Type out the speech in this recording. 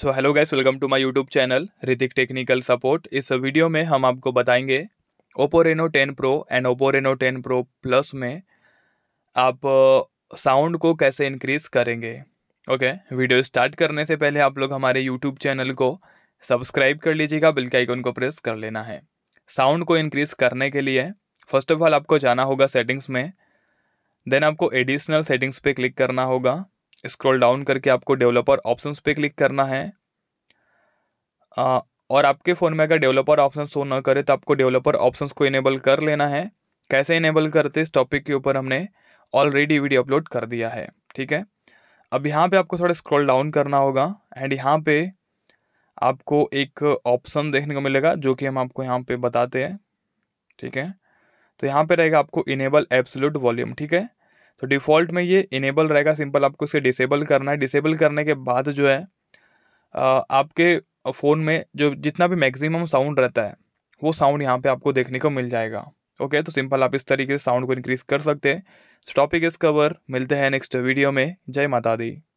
so hello guys welcome to my YouTube channel Hrithik technical support इस video में हम आपको बताएंगे Oppo Reno ten pro and Oppo Reno ten pro plus में आप साउंड uh, को कैसे इंक्रीज करेंगे ओके वीडियो स्टार्ट करने से पहले आप लोग हमारे यूट्यूब चैनल को सब्सक्राइब कर लीजिएगा बिल के आइकन को प्रेस कर लेना है साउंड को इंक्रीज करने के लिए फर्स्ट ऑफ ऑल आपको जाना होगा सेटिंग्स में देन आपको एडिशनल सेटिंग्स पे क्लिक करना होगा स्क्रॉल डाउन करके आपको डेवलपर ऑप्शंस पे क्लिक करना है आ, और आपके फ़ोन में अगर डेवलपर ऑप्शन शो ना करे तो आपको डेवलपर ऑप्शंस को इनेबल कर लेना है कैसे इनेबल करते इस टॉपिक के ऊपर हमने ऑलरेडी वीडियो अपलोड कर दिया है ठीक है अब यहाँ पे आपको थोड़ा स्क्रॉल डाउन करना होगा एंड यहाँ पे आपको एक ऑप्शन देखने को मिलेगा जो कि हम आपको यहाँ पे बताते हैं ठीक है तो यहाँ पे रहेगा आपको इनेबल एब्सोल्यूट वॉल्यूम ठीक है तो डिफ़ॉल्ट में ये इनेबल रहेगा सिंपल आपको इसे डिसेबल करना है डिसेबल करने के बाद जो है आपके फ़ोन में जो जितना भी मैक्सिमम साउंड रहता है वो साउंड यहाँ पे आपको देखने को मिल जाएगा ओके तो सिंपल आप इस तरीके से साउंड को इंक्रीज़ कर सकते हैं स्टॉपिक इस कवर मिलते हैं नेक्स्ट वीडियो में जय माता दी